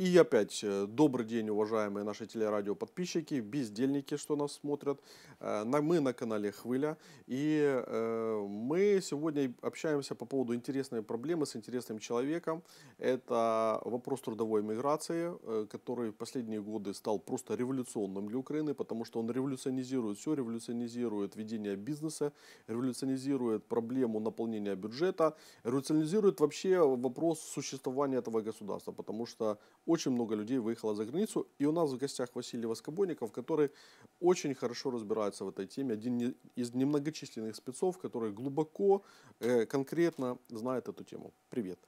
И опять э, добрый день, уважаемые наши телерадиоподписчики, бездельники, что нас смотрят. Э, мы на канале Хвыля, и э, мы сегодня общаемся по поводу интересной проблемы с интересным человеком. Это вопрос трудовой миграции, который в последние годы стал просто революционным для Украины, потому что он революционизирует все, революционизирует ведение бизнеса, революционизирует проблему наполнения бюджета, революционизирует вообще вопрос существования этого государства, потому что очень много людей выехало за границу. И у нас в гостях Василий Воскобойников, который очень хорошо разбирается в этой теме. Один из немногочисленных спецов, который глубоко, э, конкретно знает эту тему. Привет.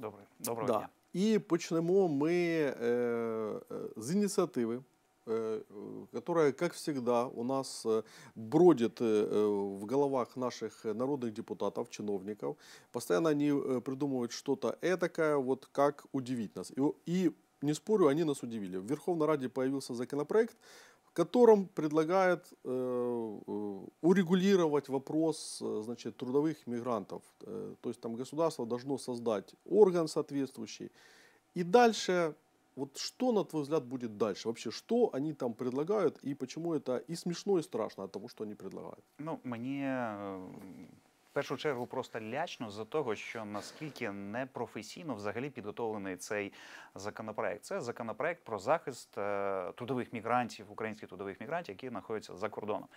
Добрый, доброго да. дня. І мы, ми э, э, е, з ініціативи Э, которая, как всегда, у нас э, бродит э, в головах наших народных депутатов, чиновников. Постоянно они придумывают что-то этакое, вот как удивить нас. И, и не спорю, они нас удивили. В Верховной Раде появился законопроект, в котором предлагает урегулировать вопрос значит, трудовых мигрантов. То есть там государство должно создать орган соответствующий. И дальше Вот что, на твой взгляд, будет дальше? Вообще, что они там предлагают и почему это и смешно, и страшно от того, что они предлагают? Ну, мне э, в першу чергу просто лячно за того, що наскільки непрофесійно взагалі підготовлений цей законопроект. Це законопроект про захист е, трудових мігрантів, українських трудових мігрантів, які знаходяться за кордоном.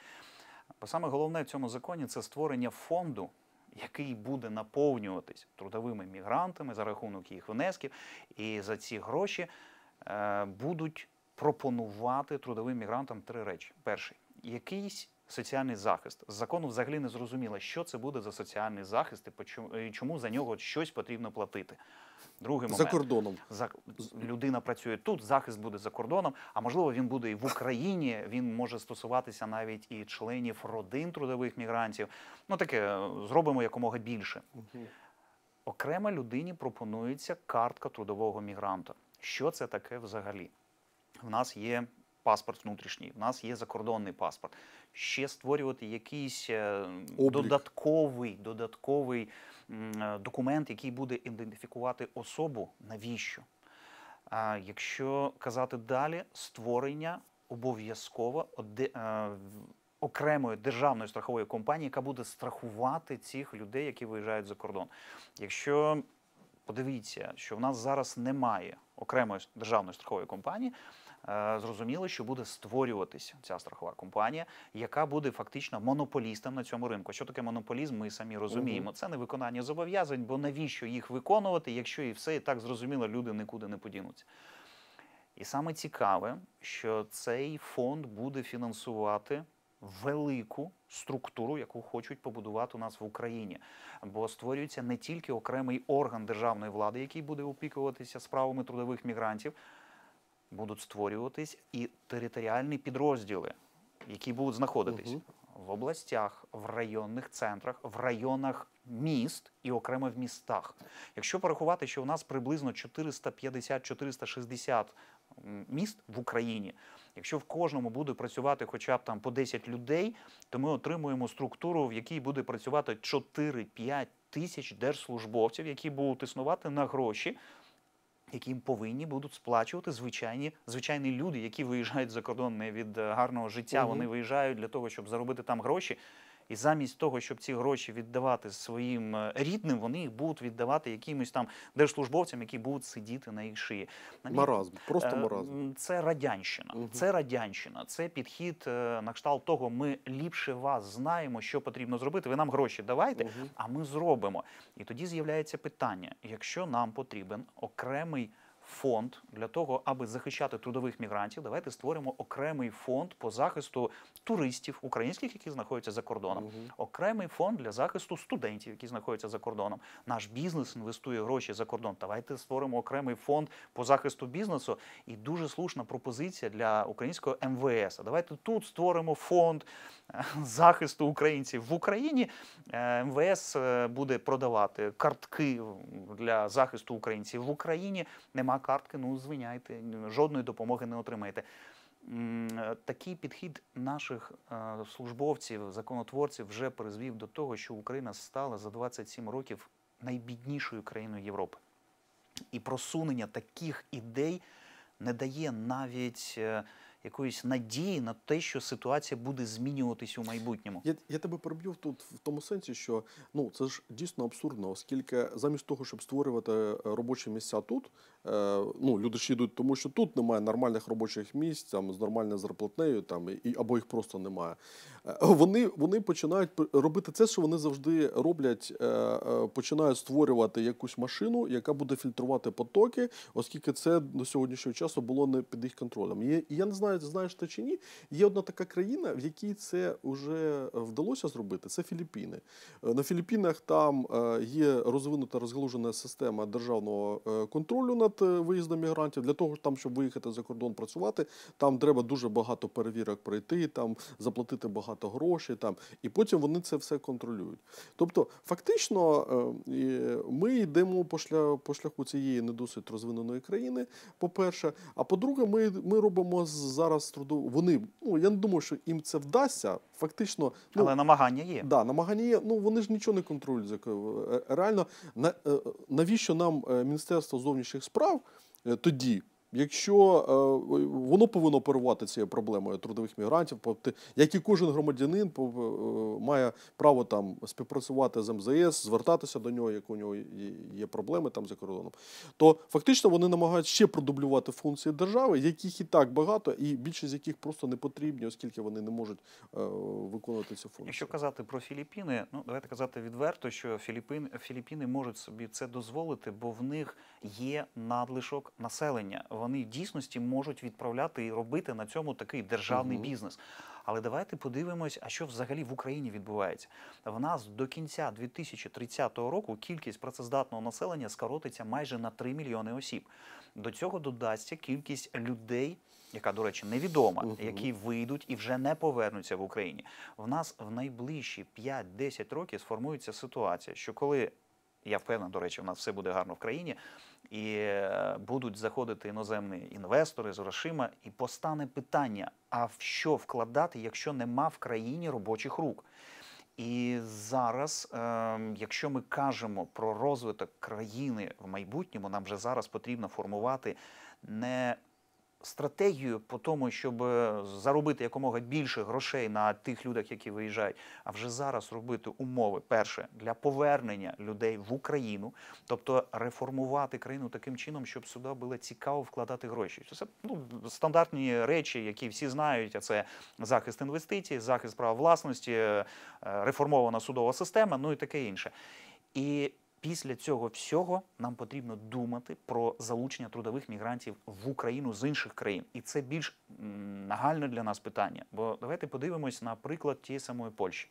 Бо саме головне в цьому законі це створення фонду який буде наповнюватись трудовими мігрантами за рахунок їх внесків, і за ці гроші е, будуть пропонувати трудовим мігрантам три речі: перший якийсь соціальний захист з закону взагалі не зрозуміло, що це буде за соціальний захист і чому за нього щось потрібно платити. Другий момент. за кордоном за людина працює тут. Захист буде за кордоном. А можливо, він буде і в Україні. Він може стосуватися навіть і членів родин трудових мігрантів. Ну таке е, зробимо якомога більше. Окремо людині пропонується картка трудового мігранта. Що це таке взагалі? В нас є паспорт внутрішній, в нас є закордонний паспорт. Ще створювати якийсь е, Облік. додатковий додатковий е, документ, який буде ідентифікувати особу, навіщо? А якщо казати далі, створення обов'язково е, окремої державної страхової компанії, яка буде страхувати цих людей, які виїжджають за кордон. Якщо подивіться, що в нас зараз немає окремої державної страхової компанії. Е, зрозуміло, що буде створюватися ця страхова компанія, яка буде фактично монополістом на цьому ринку. Що таке монополізм? Ми самі розуміємо. Це не виконання зобов'язань, бо навіщо їх виконувати, якщо і все і так зрозуміло, люди нікуди не подінуться. І саме цікаве, що цей фонд буде фінансувати. Велику структуру, яку хочуть побудувати у нас в Україні, бо створюється не тільки окремий орган державної влади, який буде опікуватися справами трудових мігрантів будуть створюватись і територіальні підрозділи, які будуть знаходитись угу. в областях, в районних центрах, в районах міст і окремо в містах. Якщо порахувати, що у нас приблизно 450-460 міст в Україні, якщо в кожному буде працювати хоча б там по 10 людей, то ми отримуємо структуру, в якій буде працювати 4-5 тисяч держслужбовців, які будуть існувати на гроші які повинні будуть сплачувати звичайні звичайні люди, які виїжджають за кордон не від е, гарного життя. Угу. Вони виїжджають для того, щоб заробити там гроші. І замість того, щоб ці гроші віддавати своїм е, рідним, вони їх будуть віддавати якимось там держслужбовцям, які будуть сидіти на їх шиї. Маразм, е, просто маразм. Це радянщина. Це радянщина. Це підхід е, на кшталт того, ми ліпше вас знаємо, що потрібно зробити. Ви нам гроші давайте, а ми зробимо. І тоді з'являється питання: якщо нам потрібен окремий фонд для того, аби захищати трудових мігрантів. Давайте створимо окремий фонд по захисту туристів українських, які знаходяться за кордоном, угу. окремий фонд для захисту студентів, які знаходяться за кордоном. Наш бізнес інвестує гроші за кордон. Давайте створимо окремий фонд по захисту бізнесу. І дуже слушна пропозиція для українського МВС. Ем Давайте тут створимо фонд е, захисту українців в Україні. Е, МВС ем е, буде продавати картки для захисту українців в Україні. Нема нема картки, ну звиняйте, жодної допомоги не отримаєте. Е, такий підхід наших е, службовців, законотворців вже призвів до того, що Україна стала за 27 років найбіднішою країною Європи. І просунення таких ідей не дає навіть е, якоїсь надії на те, що ситуація буде змінюватись у майбутньому. Я я тебе переб'ю тут в тому сенсі, що ну це ж дійсно абсурдно, оскільки замість того, щоб створювати робочі місця тут, Е, ну, люди ж йдуть, тому що тут немає нормальних робочих місць, там з нормальною зарплатнею, там і або їх просто немає. Е, вони вони починають робити це, що вони завжди роблять, е, починають створювати якусь машину, яка буде фільтрувати потоки, оскільки це до сьогоднішнього часу було не під їх контролем. І я не знаю, знаєш ти чи ні. Є одна така країна, в якій це вже вдалося зробити. Це Філіппіни. На Філіппінах там є розвинута розгалужена система державного контролю над перед виїздом мігрантів. Для того там, щоб виїхати за кордон працювати, там треба дуже багато перевірок пройти, там заплатити багато грошей. Там і потім вони це все контролюють. Тобто, фактично, е, ми йдемо по шляху, по шляху цієї не досить розвиненої країни. По перше, а по-друге, ми ми робимо зараз труду. Вони ну я не думаю, що їм це вдасться. Фактично, ну, але намагання є. Да, намагання є. Ну вони ж нічого не контролюють. Е, реально, е, навіщо нам міністерство зовнішніх справ? прав е, тоді. Якщо е, воно повинно оперувати цією проблемою трудових мігрантів, як і кожен громадянин по е, має право там співпрацювати з МЗС, звертатися до нього, як у нього є проблеми там за кордоном, то фактично вони намагаються ще продублювати функції держави, яких і так багато, і більшість з яких просто не потрібні, оскільки вони не можуть е, виконувати цю функцію. Якщо казати про Філіппіни, ну давайте казати відверто, що Філіппін, Філіппіни можуть собі це дозволити, бо в них є надлишок населення вони в дійсності можуть відправляти і робити на цьому такий державний угу. бізнес. Але давайте подивимось, а що взагалі в Україні відбувається. В нас до кінця 2030 року кількість працездатного населення скоротиться майже на 3 мільйони осіб. До цього додасться кількість людей, яка, до речі, невідома, угу. які вийдуть і вже не повернуться в Україні. В нас в найближчі 5-10 років сформується ситуація, що коли я впевнений, до речі, в нас все буде гарно в країні, і е, будуть заходити іноземні інвестори з грошима, і постане питання: а в що вкладати, якщо нема в країні робочих рук? І зараз, е, якщо ми кажемо про розвиток країни в майбутньому, нам вже зараз потрібно формувати не стратегію по тому, щоб е, заробити якомога більше грошей на тих людях, які виїжджають, а вже зараз робити умови перше для повернення людей в Україну, тобто реформувати країну таким чином, щоб сюди було цікаво вкладати гроші. Це ну, стандартні речі, які всі знають. А це захист інвестицій, захист права власності, е, реформована судова система, ну і таке інше. І Після цього всього нам потрібно думати про залучення трудових мігрантів в Україну з інших країн, і це більш нагальне для нас питання. Бо давайте подивимось на приклад тієї самої Польщі.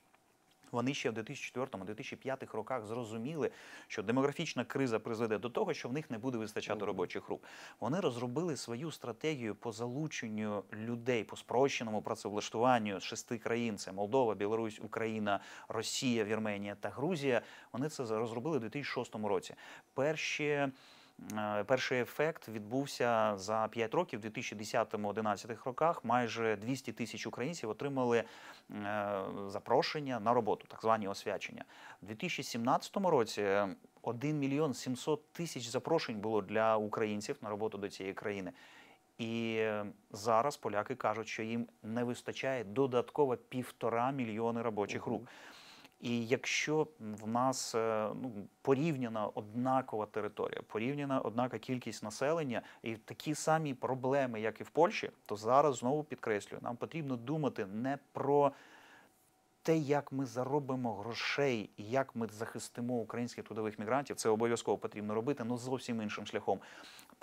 Вони ще в 2004-2005 роках зрозуміли, що демографічна криза призведе до того, що в них не буде вистачати робочих рук. Вони розробили свою стратегію по залученню людей по спрощеному працевлаштуванню з шести країн: це Молдова, Білорусь, Україна, Росія, Вірменія та Грузія. Вони це розробили у 2006 році. Перші Е, перший ефект відбувся за 5 років, в 2010-2011 роках. Майже 200 тисяч українців отримали е, запрошення на роботу, так звані освячення. У 2017 році 1 мільйон 700 тисяч запрошень було для українців на роботу до цієї країни. І зараз поляки кажуть, що їм не вистачає додатково півтора мільйони робочих рук. І якщо в нас е, ну, порівняна однакова територія, порівняна однака кількість населення і такі самі проблеми, як і в Польщі, то зараз знову підкреслюю, нам потрібно думати не про те, як ми заробимо грошей, і як ми захистимо українських трудових мігрантів, це обов'язково потрібно робити, але зовсім іншим шляхом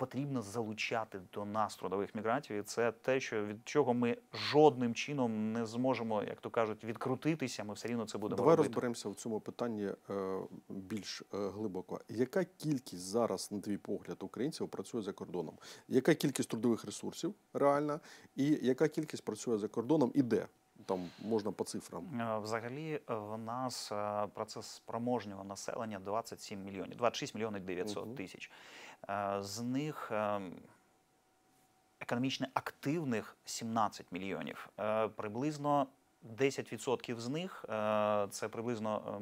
потрібно залучати до нас трудових мігрантів, і це те, що від чого ми жодним чином не зможемо, як то кажуть, відкрутитися. Ми все рівно це будемо. Давай робити. розберемося в цьому питанні е, більш е, глибоко. Яка кількість зараз, на твій погляд, українців працює за кордоном? Яка кількість трудових ресурсів реальна, і яка кількість працює за кордоном і де? там можна по цифрам? Е, взагалі е, в нас е, процес спроможнього населення 27 мільйонів, 26 мільйонів 900 угу. тисяч. З них економічно активних 17 мільйонів. Приблизно 10% з них це приблизно.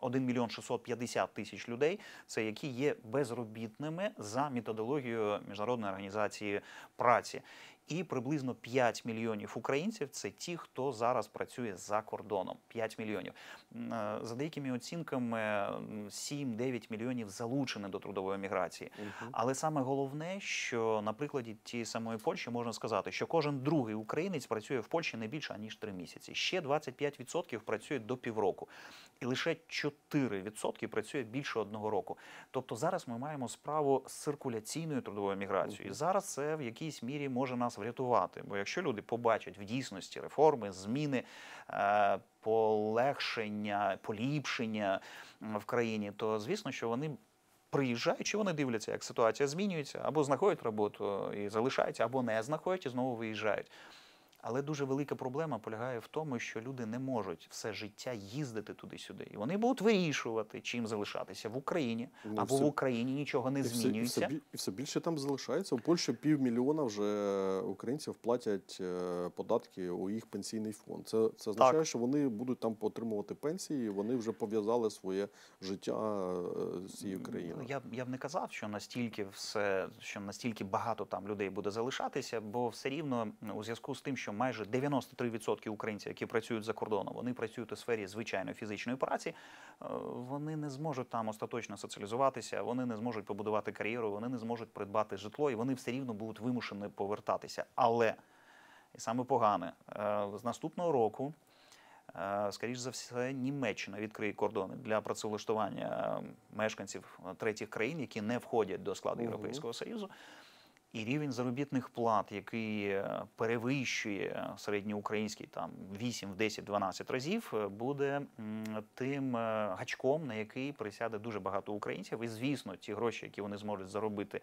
1 ем, мільйон 650 тисяч людей, це які є безробітними за методологією міжнародної організації праці, і приблизно 5 мільйонів українців це ті, хто зараз працює за кордоном. 5 мільйонів е, за деякими оцінками 7-9 мільйонів залучені до трудової міграції. Угу. Але саме головне, що на прикладі тієї самої Польщі можна сказати, що кожен другий українець працює в Польщі не більше аніж 3 місяці. Ще 25% працює до півроку, і лише 4% працює більше одного року. Тобто зараз ми маємо справу з циркуляційною трудовою міграцією. І зараз це в якійсь мірі може нас врятувати. Бо якщо люди побачать в дійсності реформи, зміни, е, полегшення, поліпшення в країні, то звісно, що вони. Приїжджають, чи вони дивляться, як ситуація змінюється, або знаходять роботу е, і залишаються, або не знаходять і знову виїжджають. Але дуже велика проблема полягає в тому, що люди не можуть все життя їздити туди-сюди. І вони будуть вирішувати, чим залишатися в Україні ну, або все, в Україні нічого не і змінюється. Все, і, все, і все більше там залишається. У Польщі півмільйона вже українців платять е, податки у їх пенсійний фонд. Це це означає, так. що вони будуть там отримувати пенсії. і Вони вже пов'язали своє життя е, з цією країною. Я я б не казав, що настільки все, що настільки багато там людей буде залишатися, бо все рівно у зв'язку з тим, що майже 93% українців, які працюють за кордоном, вони працюють у сфері звичайної фізичної праці. Е, вони не зможуть там остаточно соціалізуватися, вони не зможуть побудувати кар'єру, вони не зможуть придбати житло, і вони все рівно будуть вимушені повертатися. Але і саме погане е, з наступного року. Е, скоріш за все, Німеччина відкриє кордони для працевлаштування мешканців третіх країн, які не входять до складу Європейського угу. союзу і рівень заробітних плат, який е, перевищує середньоукраїнський там 8, 10, 12 разів, е, буде тим е, гачком, на який присяде дуже багато українців. І звісно, ті гроші, які вони зможуть заробити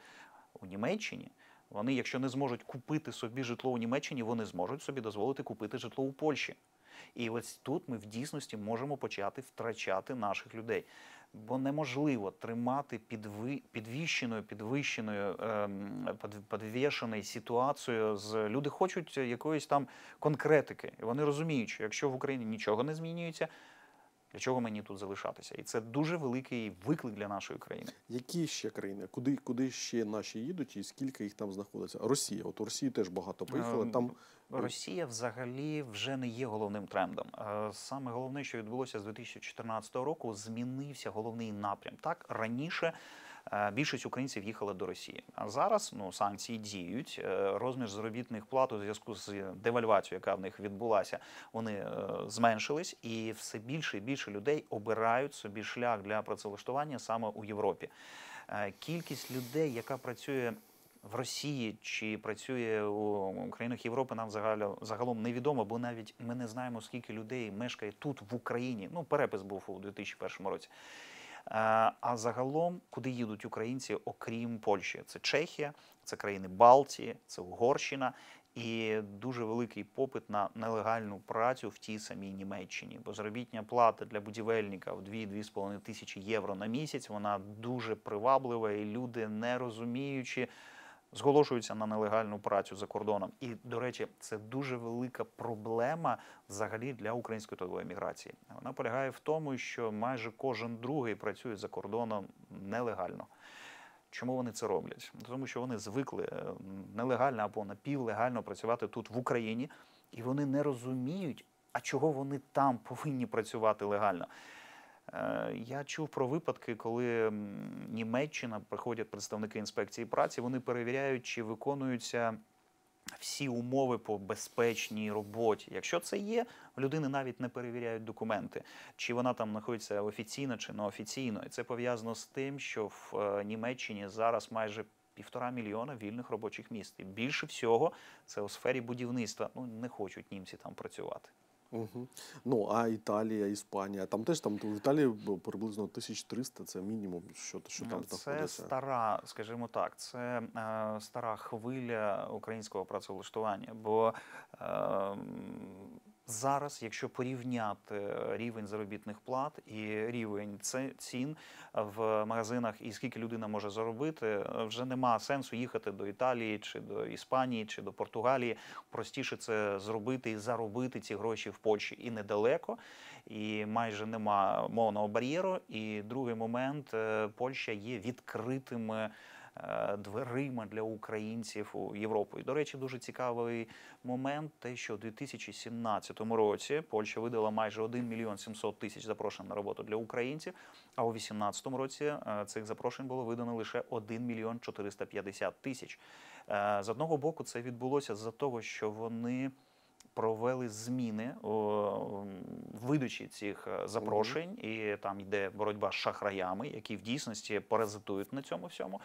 у Німеччині. Вони, якщо не зможуть купити собі житло у Німеччині, вони зможуть собі дозволити купити житло у Польщі. І ось тут ми в дійсності можемо почати втрачати наших людей бо неможливо тримати підвищеною, підвищеною ем, підвішеною ситуацію. З люди хочуть якоїсь там конкретики, і вони розуміють, що якщо в Україні нічого не змінюється. Для чого мені тут залишатися? І це дуже великий виклик для нашої країни. Які ще країни? Куди куди ще наші їдуть, і скільки їх там знаходиться? Росія, от у Росії теж багато поїхали. Е, там Росія взагалі вже не є головним трендом. Е, саме головне, що відбулося з 2014 року, змінився головний напрям. Так раніше Е, більшість українців їхали до Росії. А зараз ну санкції діють. Е, розмір заробітних плат у зв'язку з девальвацією, яка в них відбулася, вони е, зменшились, і все більше і більше людей обирають собі шлях для працевлаштування саме у Європі. Кількість людей, яка працює. В Росії чи працює у країнах Європи, нам загалом невідомо, бо навіть ми не знаємо, скільки людей мешкає тут в Україні. Ну, перепис був у 2001 році. Е, а загалом, куди їдуть українці, окрім Польщі, це Чехія, це країни Балтії, це Угорщина. І дуже великий попит на нелегальну працю в тій самій Німеччині, бо заробітня плата для будівельника в 2-2,5 тисячі євро на місяць. Вона дуже приваблива, і люди, не розуміючи зголошуються на нелегальну працю за кордоном. І до речі, це дуже велика проблема взагалі для української трудової міграції. Вона полягає в тому, що майже кожен другий працює за кордоном нелегально. Чому вони це роблять? Тому що вони звикли е, нелегально або напівлегально працювати тут в Україні, і вони не розуміють, а чого вони там повинні працювати легально. Е, я чув про випадки, коли Німеччина приходять представники інспекції праці, вони перевіряють, чи виконуються всі умови по безпечній роботі. Якщо це є, людини навіть не перевіряють документи, чи вона там знаходиться офіційно чи неофіційно. І це пов'язано з тим, що в е, Німеччині зараз майже Півтора мільйона вільних робочих місць. І більше всього це у сфері будівництва. Ну не хочуть німці там працювати. Угу. Ну, а Італія, Іспанія, там теж там в Італії приблизно 1300, це мінімум, що що там ну, Це знаходиться. стара, скажімо так, це е, стара хвиля українського працевлаштування. бо е, зараз, якщо порівняти е, рівень заробітних плат і рівень цін е, в магазинах, і скільки людина може заробити, е, вже нема сенсу їхати до Італії чи до Іспанії чи до Португалії. Простіше це зробити і заробити ці гроші в Польщі і недалеко, і майже нема мовного бар'єру. І другий момент Польща є відкритими. Е, дверима для українців у Європу. І, До речі, дуже цікавий момент, те, що у 2017 році Польща видала майже 1 мільйон 700 тисяч запрошень на роботу для українців. А у 2018 році е, цих запрошень було видано лише 1 мільйон 450 тисяч. Е, з одного боку, це відбулося з-за того, що вони провели зміни в видачі цих е, запрошень, і там йде боротьба з шахраями, які в дійсності паразитують на цьому всьому.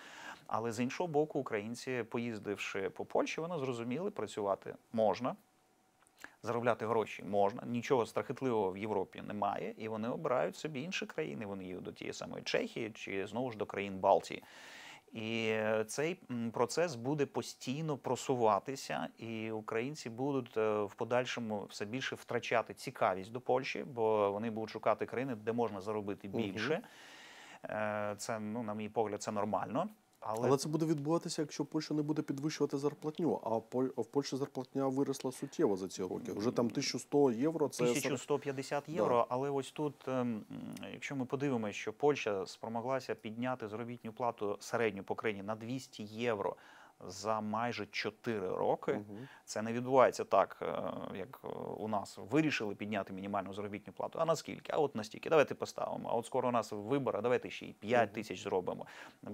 Але з іншого боку, українці, поїздивши по Польщі, вони зрозуміли, працювати можна. Заробляти гроші можна, нічого страхітливого в Європі немає, і вони обирають собі інші країни. Вони їдуть до тієї самої Чехії чи знову ж до країн Балтії. І е, цей процес буде постійно просуватися, і українці будуть е, в подальшому все більше втрачати цікавість до Польщі, бо вони будуть шукати країни, де можна заробити більше. Е, це ну, на мій погляд, це нормально. Але... Але це буде відбуватися, якщо Польща не буде підвищувати зарплатню. А в Польщі зарплатня виросла суттєво за ці роки. Вже там 1100 євро. Це 1150 євро. Да. Але ось тут, ем, якщо ми подивимося, що Польща спромоглася підняти заробітню плату середню по країні на 200 євро за майже 4 роки. Угу. Це не відбувається так, е, як е, у нас вирішили підняти мінімальну заробітну плату. А наскільки? А от настільки. Давайте поставимо. А от скоро у нас вибори, давайте ще й 5 тисяч зробимо.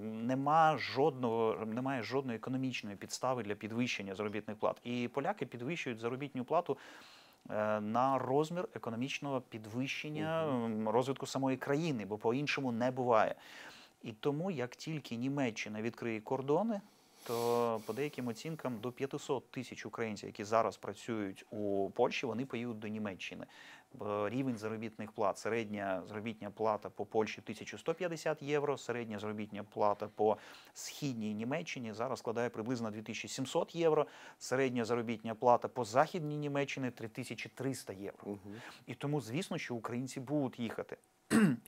Нема жодного, немає жодної економічної підстави для підвищення заробітних плат. І поляки підвищують заробітну плату. Е, на розмір економічного підвищення розвитку самої країни, бо по іншому не буває. І тому як тільки Німеччина відкриє кордони, то по деяким оцінкам до 500 тисяч українців, які зараз працюють у Польщі, вони поїдуть до Німеччини. Рівень заробітних плат, середня заробітня плата по Польщі 1150 євро, середня заробітня плата по східній Німеччині зараз складає приблизно 2700 євро, середня заробітня плата по західній Німеччині 3300 євро. Угу. І тому, звісно, що українці будуть їхати.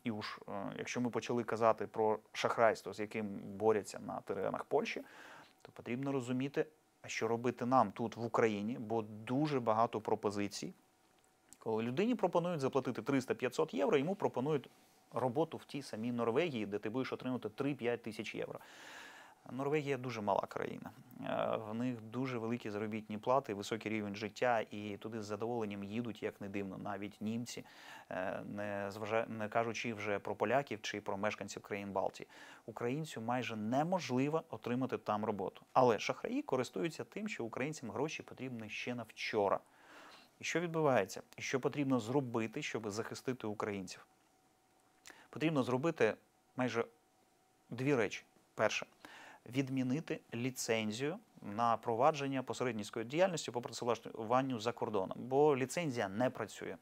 І уж е, якщо ми почали казати про шахрайство, з яким борються на теренах Польщі то потрібно розуміти, а що робити нам тут в Україні, бо дуже багато пропозицій. Коли людині пропонують заплатити 300-500 євро, йому пропонують роботу в тій самій Норвегії, де ти будеш отримати 3-5 тисяч євро. Норвегія дуже мала країна. Е, в них дуже великі заробітні плати, високий рівень життя, і туди з задоволенням їдуть, як не дивно, навіть німці, е, не зважа... не кажучи вже про поляків чи про мешканців країн Балтії. Українцю майже неможливо отримати там роботу. Але шахраї користуються тим, що українцям гроші потрібні ще на вчора. І що відбувається? І що потрібно зробити, щоб захистити українців? Потрібно зробити майже дві речі. Перше відмінити ліцензію на провадження посередницької діяльності по працевлаштуванню за кордоном, бо ліцензія не працює.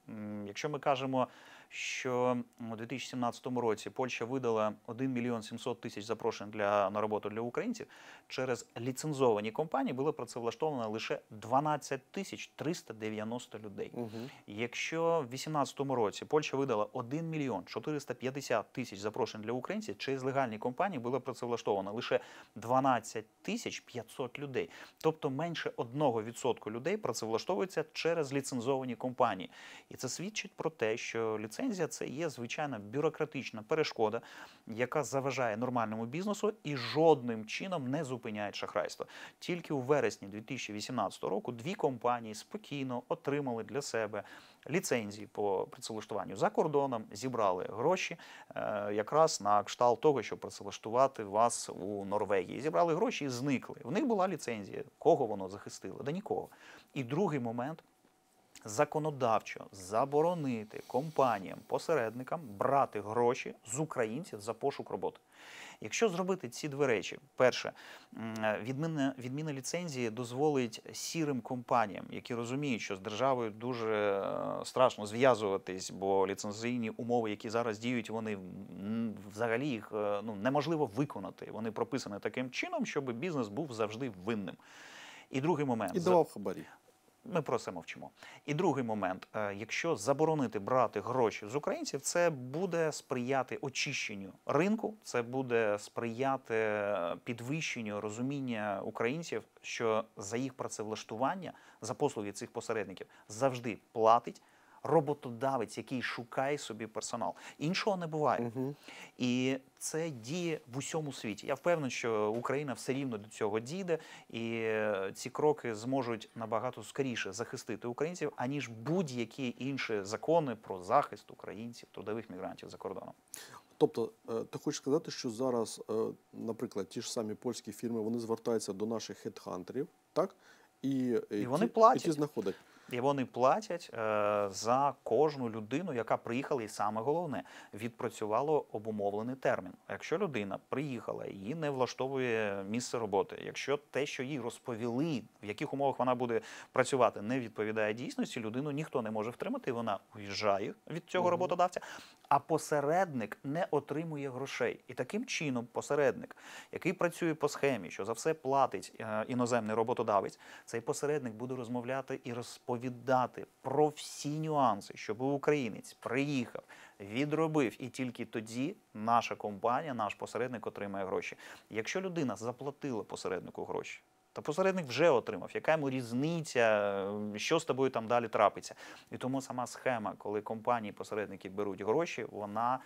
Якщо ми кажемо що у 2017 році Польща видала 1 мільйон 700 тисяч запрошень для на роботу для українців. Через ліцензовані компанії було працевлаштовано лише 12 тисяч 390 людей. Угу. Якщо в 2018 році Польща видала 1 мільйон 450 тисяч запрошень для українців, через легальні компанії було працевлаштовано лише 12 тисяч 500 людей, тобто менше 1% людей працевлаштовується через ліцензовані компанії, і це свідчить про те, що ліцензовані ліцензія це є звичайна бюрократична перешкода, яка заважає нормальному бізнесу і жодним чином не зупиняє шахрайство. Тільки у вересні 2018 року дві компанії спокійно отримали для себе ліцензії по працевлаштуванню за кордоном, зібрали гроші е, якраз на кшталт того, щоб працевлаштувати вас у Норвегії. Зібрали гроші і зникли. В них була ліцензія. Кого воно захистило? Да нікого. І другий момент законодавчо заборонити компаніям, посередникам брати гроші з українців за пошук роботи. Якщо зробити ці дві речі, перше відміна, відміна ліцензії дозволить сірим компаніям, які розуміють, що з державою дуже е, страшно зв'язуватись, бо ліцензійні умови, які зараз діють, вони взагалі їх е, ну неможливо виконати. Вони прописані таким чином, щоб бізнес був завжди винним. І другий момент і давав хабарі. Ми про це мовчимо. І другий момент: е, якщо заборонити брати гроші з українців, це буде сприяти очищенню ринку, це буде сприяти е, підвищенню розуміння українців, що за їх працевлаштування за послуги цих посередників завжди платить роботодавець, який шукає собі персонал. Іншого не буває. Угу. І це діє в усьому світі. Я впевнений, що Україна все рівно до цього дійде, і е, ці кроки зможуть набагато скоріше захистити українців, аніж будь-які інші закони про захист українців, трудових мігрантів за кордоном. Тобто, е, ти хочеш сказати, що зараз, е, наприклад, ті ж самі польські фірми вони звертаються до наших хедхантерів, так? І, і, і вони ті, платять. І ті знаходять. І вони платять е, за кожну людину, яка приїхала, і саме головне відпрацювало обумовлений термін. Якщо людина приїхала, її не влаштовує місце роботи. Якщо те, що їй розповіли, в яких умовах вона буде працювати, не відповідає дійсності, людину ніхто не може втримати. Вона уїжджає від цього роботодавця, а посередник не отримує грошей. І таким чином, посередник, який працює по схемі, що за все платить е, іноземний роботодавець, цей посередник буде розмовляти і розповідати розповідати про всі нюанси, щоб українець приїхав, відробив, і тільки тоді наша компанія, наш посередник отримає гроші. Якщо людина заплатила посереднику гроші. Та посередник вже отримав, яка йому різниця, що з тобою там далі трапиться. І тому сама схема, коли компанії-посередники беруть гроші, вона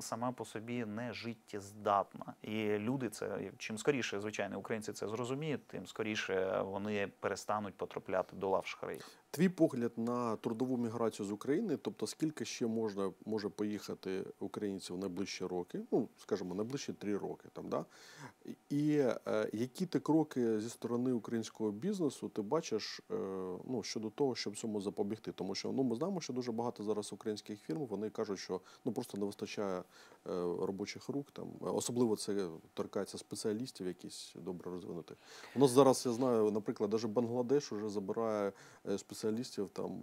сама по собі не життєздатна. І люди це чим скоріше, звичайно, українці це зрозуміють, тим скоріше вони перестануть потрапляти до лав шахраїв. Твій погляд на трудову міграцію з України, тобто скільки ще можна може поїхати українців в найближчі роки, ну скажімо, найближчі три роки там, да? і е, які ти кроки зі сторони українського бізнесу ти бачиш е, ну, щодо того, щоб цьому запобігти? Тому що ну ми знаємо, що дуже багато зараз українських фірм вони кажуть, що ну просто не вистачає е, робочих рук, там особливо це торкається спеціалістів, якісь добре розвинутих. У нас зараз я знаю, наприклад, навіть Бангладеш вже забирає е, спеціалістів спеціалістів, там,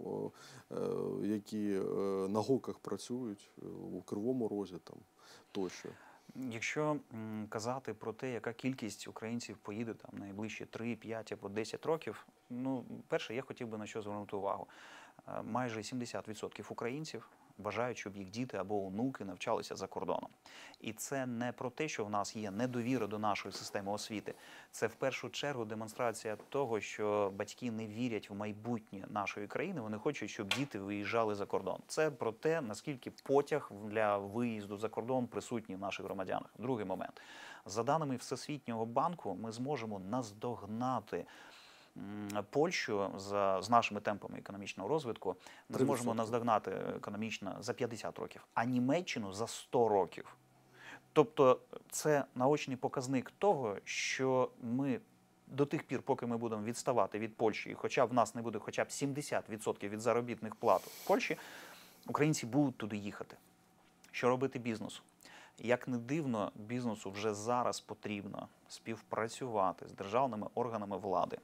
е, які е, на гоках працюють е, у кривому розі там тощо. Якщо казати про те, яка кількість українців поїде там найближчі 3, 5 або 10 років, ну перше, я хотів би на що звернути увагу. Майже 70% українців бажають, щоб їх діти або онуки навчалися за кордоном. І це не про те, що в нас є недовіра до нашої системи освіти. Це в першу чергу демонстрація того, що батьки не вірять в майбутнє нашої країни. Вони хочуть, щоб діти виїжджали за кордон. Це про те, наскільки потяг для виїзду за кордон присутній в наших громадянах. Другий момент за даними всесвітнього банку, ми зможемо наздогнати. Польщу за з нашими темпами економічного розвитку ми зможемо наздогнати економічно за 50 років, а Німеччину за 100 років. Тобто, це наочний показник того, що ми. До тих пір, поки ми будемо відставати від Польщі, і хоча в нас не буде хоча б 70% від заробітних плат в Польщі, українці будуть туди їхати. Що робити бізнесу? Як не дивно, бізнесу вже зараз потрібно співпрацювати з державними органами влади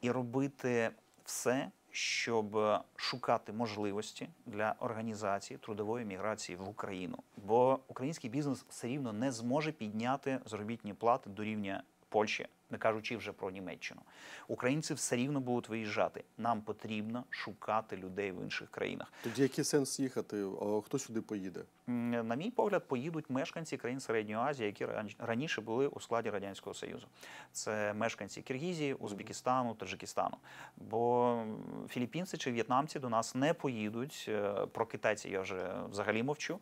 і робити все, щоб е, шукати можливості для організації трудової міграції в Україну, бо український бізнес все рівно не зможе підняти заробітні плати до рівня Польщі не кажучи вже про Німеччину. Українці все рівно будуть виїжджати. Нам потрібно шукати людей в інших країнах. Тоді який сенс їхати? Хто сюди поїде? На мій погляд, поїдуть мешканці країн середньої Азії, які раніше були у складі радянського союзу. Це мешканці Киргізії, Узбекистану, Таджикистану. Бо філіппінці чи в'єтнамці до нас не поїдуть. Е, про китайці я вже взагалі мовчу.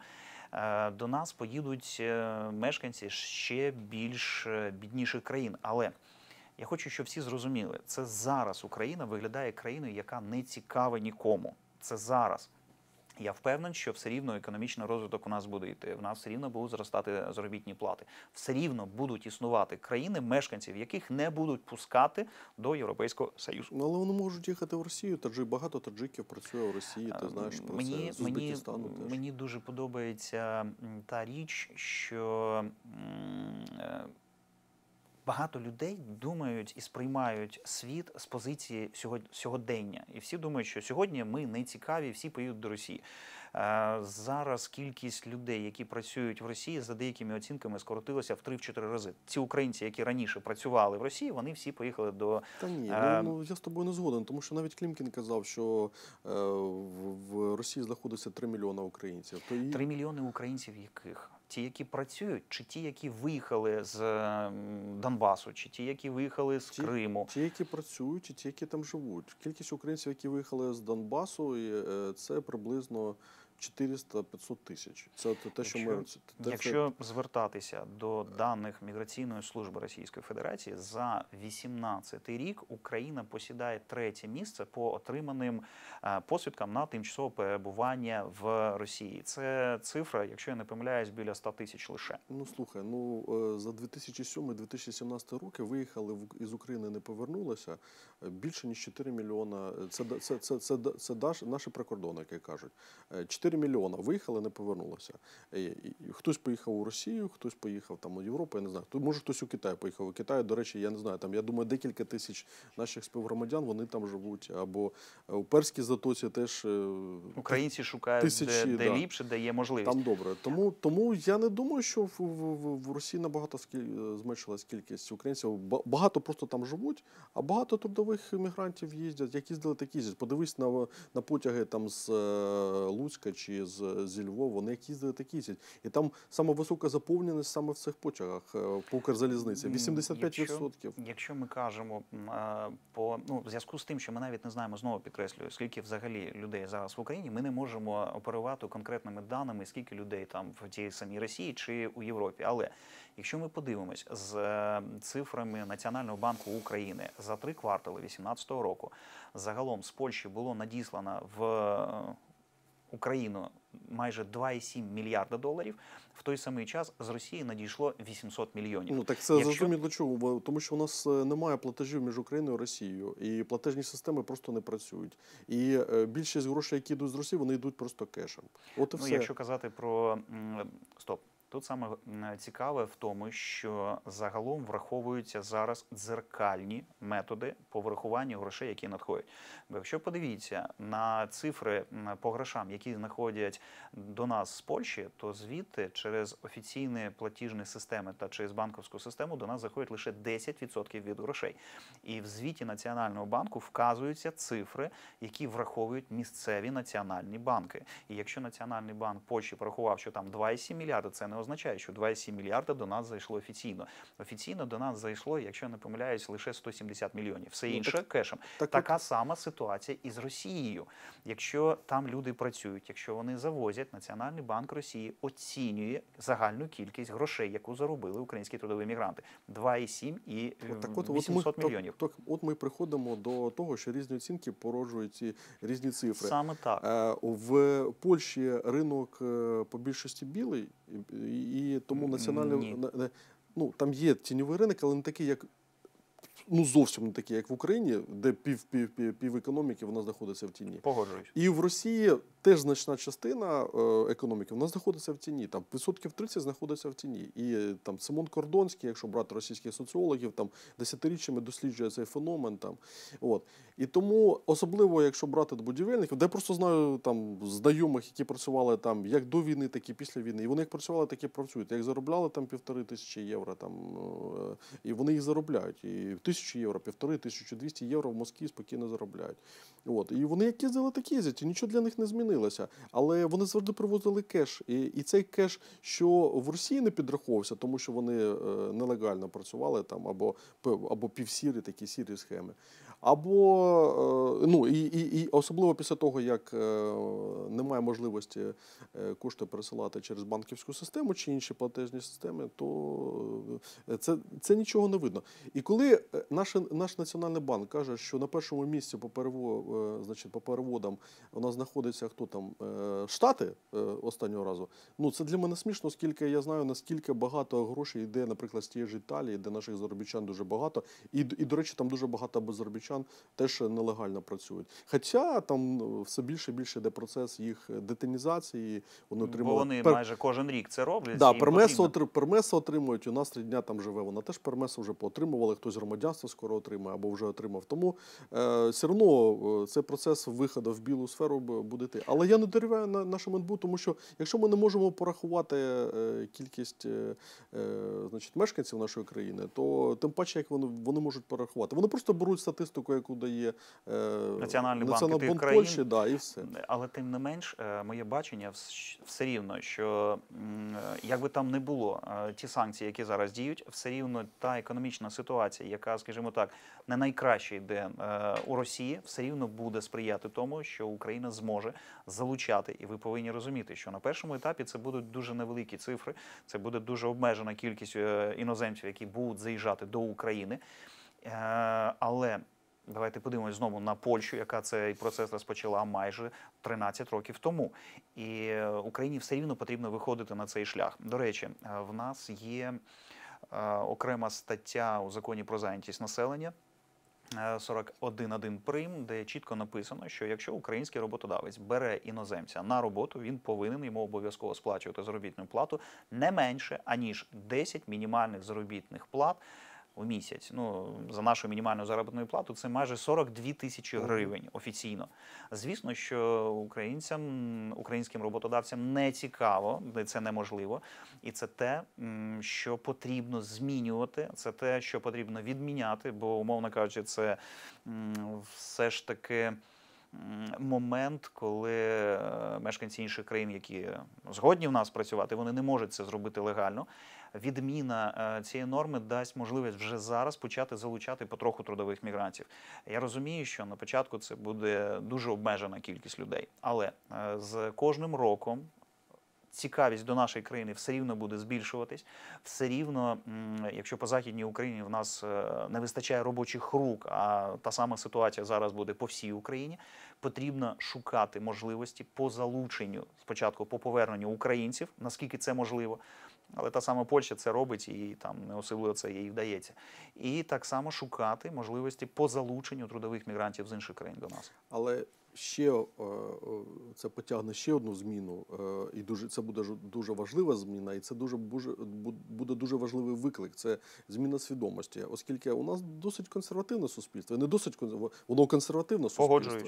Е, до нас поїдуть е, мешканці ще більш е, бідніших країн. Але я хочу, щоб всі зрозуміли, це зараз Україна виглядає країною, яка не цікава нікому. Це зараз. Я впевнений, що все рівно економічний розвиток у нас буде йти. В нас все рівно будуть зростати заробітні плати. Все рівно будуть існувати країни, мешканців яких не будуть пускати до Європейського союзу. Ну, але вони можуть їхати в Росію. Таджі багато таджиків працює в Росії. Ти е, знаєш про мені, це. мені теж. мені дуже подобається та річ, що. Е, багато людей думають і сприймають світ з позиції сьогодення. І всі думають, що сьогодні ми не цікаві, всі поїдуть до Росії. Е, зараз кількість людей, які працюють в Росії, за деякими оцінками скоротилася в 3-4 рази. Ці українці, які раніше працювали в Росії, вони всі поїхали до та ні. Е, ну, ну я з тобою не згоден, тому що навіть Клімкін казав, що е, в Росії знаходиться 3 мільйони українців. То і... 3 мільйони українців, яких Ті, які працюють, чи ті, які виїхали з Донбасу, чи ті, які виїхали з ті, Криму, ті, які працюють, чи ті, які там живуть. Кількість українців, які виїхали з Донбасу, це приблизно. 400-500 тисяч. Це те, що якщо, ми те, якщо це... звертатися до даних міграційної служби Російської Федерації за 18 рік Україна посідає третє місце по отриманим посвідкам на тимчасове перебування в Росії. Це цифра, якщо я не помиляюсь, біля 100 тисяч лише. Ну слухай, ну за 2007-2017 роки виїхали в із України, не повернулися більше ніж 4 мільйона. Це це це це це, це, це наші прикордонники кажуть. 4 4 мільйони виїхали, не повернулися. Е, хтось поїхав у Росію, хтось поїхав там у Європу, я не знаю. Може, хтось у Китай поїхав. У Китаї, до речі, я не знаю. Там я думаю, декілька тисяч наших співгромадян вони там живуть. Або е, у перській затоці теж е, українці шукають тисячі, де, де да. ліпше, де є можливість. Там добре. Тому тому я не думаю, що в, в, в Росії набагато зменшилась кількість українців. Багато просто там живуть, а багато трудових мігрантів їздять. Як їздили, так їздять. Подивись на на потяги там з Луцька чи з зі Львова, вони як їздили, так їздять. І там саме висока заповненість саме в цих потягах е, по Укрзалізниці. 85%. Якщо, якщо ми кажемо е, по ну в зв'язку з тим, що ми навіть не знаємо знову підкреслюю, скільки взагалі людей зараз в Україні, ми не можемо оперувати конкретними даними, скільки людей там в тій самій Росії чи у Європі. Але якщо ми подивимось з е, цифрами Національного банку України за три квартали 2018 року, загалом з Польщі було надіслано в Україну майже 2,7 мільярда доларів. В той самий час з Росії надійшло 800 мільйонів. Ну так це Якщо... зрозуміло чому, тому що у нас е, немає платежів між Україною і Росією, і платежні системи просто не працюють. І е, більшість грошей, які йдуть з Росії, вони йдуть просто кешем. От і ну, якщо казати про стоп. Тут саме цікаве в тому, що загалом враховуються зараз дзеркальні методи по врахуванню грошей, які надходять. Бо якщо подивіться на цифри по грошам, які знаходять до нас з Польщі, то звідти через офіційні платіжні системи та через банковську систему до нас заходять лише 10% від грошей. І в звіті Національного банку вказуються цифри, які враховують місцеві національні банки. І якщо Національний банк Польщі порахував, що там 2,7 мільярда, це не означає, означає, що 2,7 мільярда до нас зайшло офіційно. Офіційно до нас зайшло, якщо я не помиляюсь, лише 170 мільйонів. Все ну, інше так, кешем. Так, Така так. сама ситуація і з Росією. Якщо там люди працюють, якщо вони завозять, Національний банк Росії оцінює загальну кількість грошей, яку заробили українські трудові мігранти. 2,7 і так от, 800 от мільйонів. Так, так, от ми приходимо до того, що різні оцінки породжують ці різні цифри. Саме так. Е, в Польщі ринок е, по більшості білий, і тому національний ну, там є тіньовий ринок, але не такий, як ну зовсім не такі, як в Україні, де пів пів, пів, пів економіки вона знаходиться в тіні. Погоджуюсь. І в Росії теж значна частина е, економіки вона знаходиться в тіні. Там відсотків 30 знаходиться в тіні. І там Симон Кордонський, якщо брати російських соціологів, там десятиріччями досліджує цей феномен. Там от і тому особливо, якщо брати будівельників, де просто знаю там знайомих, які працювали там як до війни, так і після війни. І вони як працювали, так і працюють. Як заробляли там півтори тисячі євро, там е, і вони їх заробляють. І тисячу євро, півтори тисячі двісті євро в Москві спокійно заробляють. От і вони як їздили, так їздять, і нічого для них не змінилося. Але вони завжди привозили кеш. І і цей кеш, що в Росії не підраховувався, тому що вони е, нелегально працювали там або або півсірі такі сірі схеми. Або е, ну і і, і особливо після того, як е, немає можливості е, кошти пересилати через банківську систему чи інші платежні системи, то це це нічого не видно. І коли наш наш національний банк каже, що на першому місці по перево, значить, по переводам у нас знаходиться хто там штати останнього разу, ну це для мене смішно, оскільки я знаю наскільки багато грошей йде, наприклад, з тієї ж Італії, де наших заробітчан дуже багато, і і до речі, там дуже багато безробітчан кримчан теж нелегально працюють. Хоча там е, все більше і більше йде процес їх е, детинізації. Вони отримали... Бо вони Пер... майже кожен рік це роблять. Да, пермесо отр... пермесу отримують. У нас три дня там живе. Вона теж пермесу вже поотримувала. Хтось громадянство скоро отримає або вже отримав. Тому е, все одно е, цей процес виходу в білу сферу буде йти. Але я не дереваю на нашу НБУ, тому що якщо ми не можемо порахувати е, кількість е, значить, мешканців нашої країни, то тим паче як вони, вони можуть порахувати. Вони просто беруть статистику. Таку, яку дає е, Національний банк тих Польщі, да, і все. Але тим не менш, е, моє бачення все рівно, що е, як би там не було ті санкції, які зараз діють, все рівно та економічна ситуація, яка, скажімо так, не найкраще йде у Росії, все рівно буде сприяти тому, що Україна зможе залучати, і ви повинні розуміти, що на першому етапі це будуть дуже невеликі цифри, це буде дуже обмежена кількість іноземців, які будуть заїжджати до України. Але Давайте подивимось знову на Польщу, яка цей процес розпочала майже 13 років тому, і е, Україні все рівно потрібно виходити на цей шлях. До речі, е, в нас є е, окрема стаття у законі про зайнятість населення. 41.1 прим, де чітко написано, що якщо український роботодавець бере іноземця на роботу, він повинен йому обов'язково сплачувати заробітну плату не менше аніж 10 мінімальних заробітних плат у місяць. Ну за нашу мінімальну заробітну плату це майже 42 тисячі гривень офіційно. Звісно, що українцям, українським роботодавцям не цікаво, це неможливо, і це те, що потрібно змінювати. Це те, що потрібно відміняти, бо умовно кажучи, це все ж таки. Момент, коли е, мешканці інших країн, які згодні в нас працювати, вони не можуть це зробити легально відміна е, цієї норми дасть можливість вже зараз почати залучати потроху трудових мігрантів. Я розумію, що на початку це буде дуже обмежена кількість людей, але е, з кожним роком. Цікавість до нашої країни все рівно буде збільшуватись, все рівно, якщо по західній Україні в нас е, не вистачає робочих рук, а та сама ситуація зараз буде по всій Україні. Потрібно шукати можливості по залученню спочатку по поверненню українців, наскільки це можливо. Але та сама Польща це робить і там не особливо це їй вдається. І так само шукати можливості по залученню трудових мігрантів з інших країн до нас. Але ще е, е, це потягне ще одну зміну, е, і дуже це буде дуже важлива зміна, і це дуже буде дуже важливий виклик. Це зміна свідомості, оскільки у нас досить консервативне суспільство, не досить воно консервативне суспільство.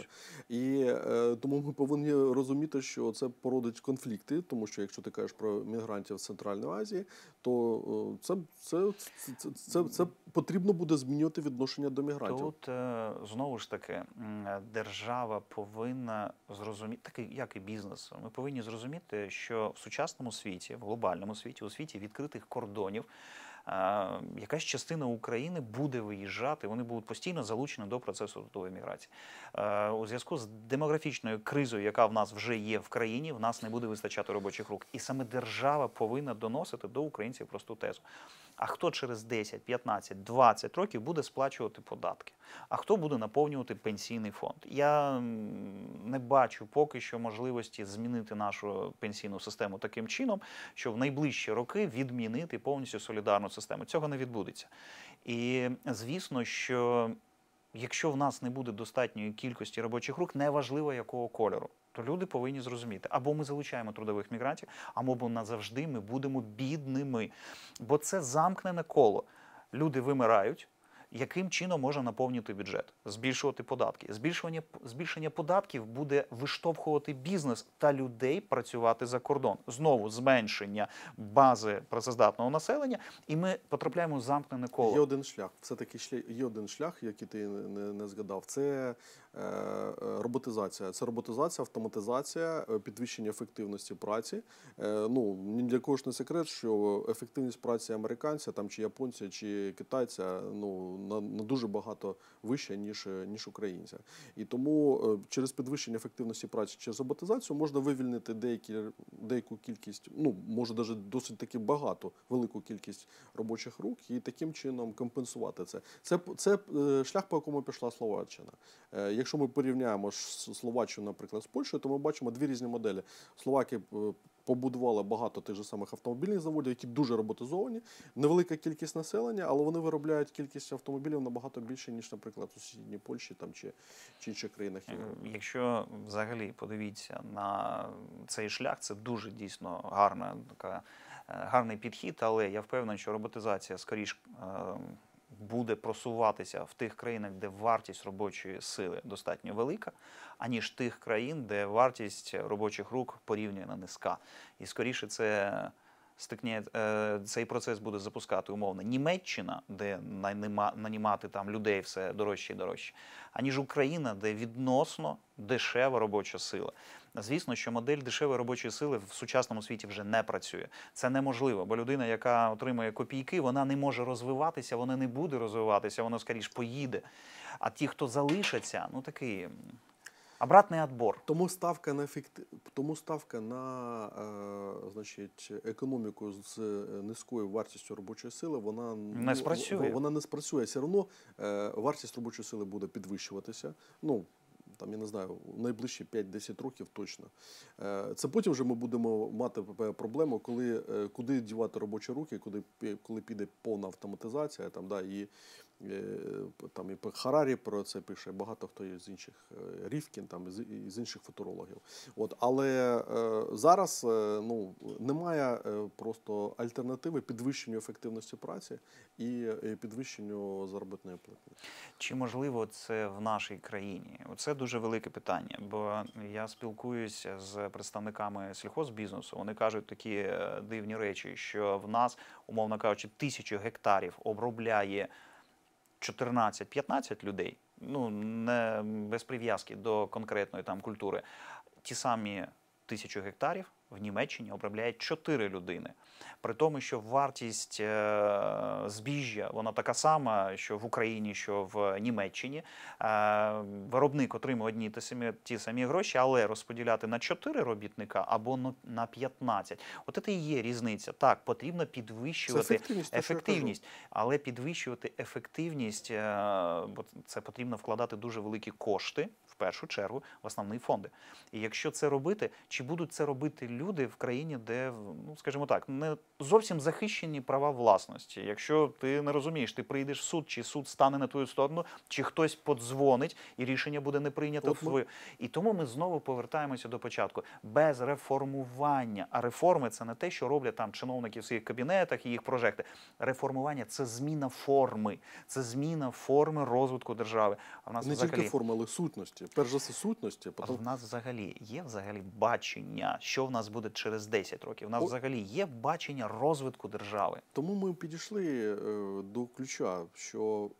І тому ми повинні розуміти, що це породить конфлікти, тому що якщо ти кажеш про мігрантів з Центральної Азії, то це це, це, це, це потрібно буде змінювати відношення до мігрантів. Тут знову ж таки держава повинна зрозуміти, так як і бізнес, ми повинні зрозуміти, що в сучасному світі, в глобальному світі, у світі відкритих кордонів, якась частина України буде виїжджати. Вони будуть постійно залучені до процесу трудової міграції. У зв'язку з демографічною кризою, яка в нас вже є в країні, в нас не буде вистачати робочих рук, і саме держава повинна доносити до українців просту тезу. А хто через 10, 15, 20 років буде сплачувати податки? А хто буде наповнювати пенсійний фонд? Я не бачу поки що можливості змінити нашу пенсійну систему таким чином, що в найближчі роки відмінити повністю солідарну систему. Цього не відбудеться. І звісно, що якщо в нас не буде достатньої кількості робочих рук, неважливо якого кольору то тобто люди повинні зрозуміти, або ми залучаємо трудових мігрантів, або назавжди ми будемо бідними. Бо це замкнене коло. Люди вимирають яким чином можна наповнити бюджет, збільшувати податки? Збільшування збільшення податків буде виштовхувати бізнес та людей працювати за кордон. Знову зменшення бази працездатного населення, і ми потрапляємо в замкнене коло. Є один шлях. Все таки є один шлях, який ти не, не згадав. Це Е, е, роботизація. Це роботизація, автоматизація, е, підвищення ефективності праці. Ну ні для кого ж не секрет, що ефективність праці американця, там чи японця, чи китайця ну на, на дуже багато вища ніж ніж українця. І тому через підвищення ефективності праці через роботизацію можна вивільнити деякі деяку кількість, ну може навіть досить таки багато, велику кількість робочих рук і таким чином компенсувати це. Це це шлях, по якому пішла словаччина. Якщо Якщо ми порівняємо Словаччину, наприклад, з Польщею, то ми бачимо дві різні моделі. Словаки е, побудували багато тих же самих автомобільних заводів, які дуже роботизовані. Невелика кількість населення, але вони виробляють кількість автомобілів набагато більше, ніж, наприклад, у сусідній Польщі там чи чи інших країнах. Е, якщо взагалі подивіться на цей шлях, це дуже дійсно гарна така. Е, гарний підхід, але я впевнений, що роботизація скоріш буде просуватися в тих країнах, де вартість робочої сили достатньо велика, аніж тих країн, де вартість робочих рук порівняно низька. І скоріше це стикне е, цей процес буде запускати умовно Німеччина, де нанімати там людей все дорожче і дорожче, аніж Україна, де відносно дешева робоча сила. Звісно, що модель дешевої робочої сили в сучасному світі вже не працює. Це неможливо, бо людина, яка отримує копійки, вона не може розвиватися, вона не буде розвиватися, вона скоріш поїде. А ті, хто залишаться, ну такі. Обратний отбор. Тому ставка на фікти... тому ставка на е, значить, економіку з е, низькою вартістю робочої сили, вона не ну, спрацює. Вона не спрацює. Все одно е, вартість робочої сили буде підвищуватися. Ну, там, я не знаю, найближчі 5-10 років точно. Е, це потім вже ми будемо мати проблему, коли е, куди дівати робочі руки, куди коли піде повна автоматизація, там да і Е, там і Харарі про це пише, багато хто є з інших е, Рівкін, там і з інших футурологів. От, Але е, зараз ну, немає просто альтернативи підвищенню ефективності праці і підвищенню заробітної плати. Чи можливо це в нашій країні? Це дуже велике питання, бо я спілкуюся з представниками сільхозбізнесу. Вони кажуть такі дивні речі, що в нас, умовно кажучи, тисячу гектарів обробляє. 14-15 людей, ну не без прив'язки до конкретної там культури, ті самі тисячу гектарів в Німеччині обробляє 4 людини. При тому, що вартість е, збіжжя вона така сама, що в Україні, що в Німеччині. Е, виробник отримує одні ті самі гроші, але розподіляти на 4 робітника або на 15. От це і є різниця. Так, потрібно підвищувати ефективність, ефективність але підвищувати ефективність, бо е, це потрібно вкладати дуже великі кошти першу чергу в основні фонди. І якщо це робити, чи будуть це робити люди в країні, де ну скажімо так, не зовсім захищені права власності? Якщо ти не розумієш, ти прийдеш в суд, чи суд стане на твою сторону, чи хтось подзвонить і рішення буде не прийнято свою. І тому ми знову повертаємося до початку без реформування. А реформи це не те, що роблять там чиновники в своїх кабінетах і їх прожекти. Реформування це зміна форми, це зміна форми розвитку держави. А в нас не взагалі... тільки форми, але сутності. Перш за все сутності. Потім... Але в нас взагалі є взагалі бачення, що в нас буде через 10 років. У нас О... взагалі є бачення розвитку держави. Тому ми підійшли е, до ключа, що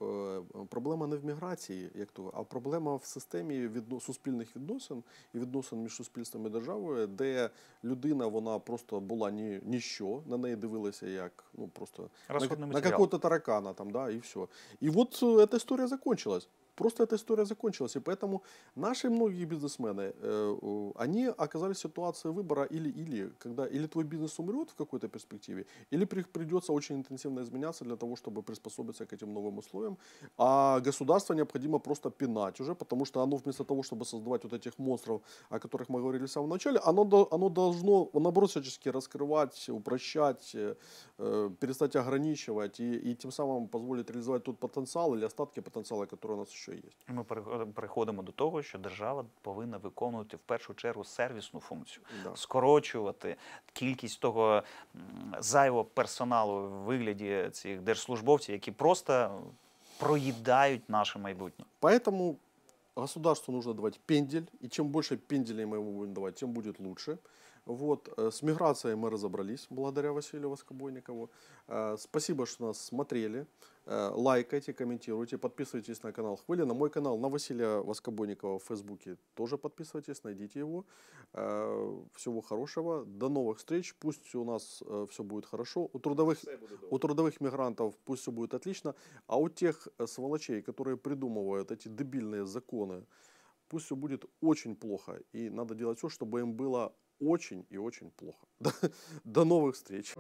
е, проблема не в міграції, як то, а проблема в системі відно... суспільних відносин і відносин між суспільством і державою, де людина вона просто була ні ніщо, на неї дивилися як ну просто на, на какого-то таракана там, да, і все. І от е, ця історія закончилась. Просто эта история закончилась, и поэтому наши многие бизнесмены, э, они оказались в ситуации выбора или-или, когда или твой бизнес умрет в какой-то перспективе, или придется очень интенсивно изменяться для того, чтобы приспособиться к этим новым условиям, а государство необходимо просто пинать уже, потому что оно вместо того, чтобы создавать вот этих монстров, о которых мы говорили в самом начале, оно, оно должно, наоборот, всячески раскрывать, упрощать, э, э, перестать ограничивать и, и тем самым позволить реализовать тот потенциал или остатки потенциала, который у нас еще що є. Ми переходимо до того, що держава повинна виконувати в першу чергу сервісну функцію, да. скорочувати кількість того зайвого персоналу в вигляді цих держслужбовців, які просто проїдають наше майбутнє. Поэтому государству нужно давать пендель, и чем больше пенделей мы ему будем давать, тем будет лучше. Вот, э, с миграцией мы разобрались благодаря Василию Воскобойникову. Э, спасибо, что нас смотрели. Э, лайкайте, комментируйте, подписывайтесь на канал Хвыли, на мой канал, на Василия Воскобойникова в Фейсбуке тоже подписывайтесь, найдите его. Всего хорошего, до новых встреч, пусть у нас все будет хорошо. У трудовых, у трудовых мигрантов пусть все будет отлично, а у тех сволочей, которые придумывают эти дебильные законы, пусть все будет очень плохо, и надо делать все, чтобы им было очень и очень плохо. До новых встреч.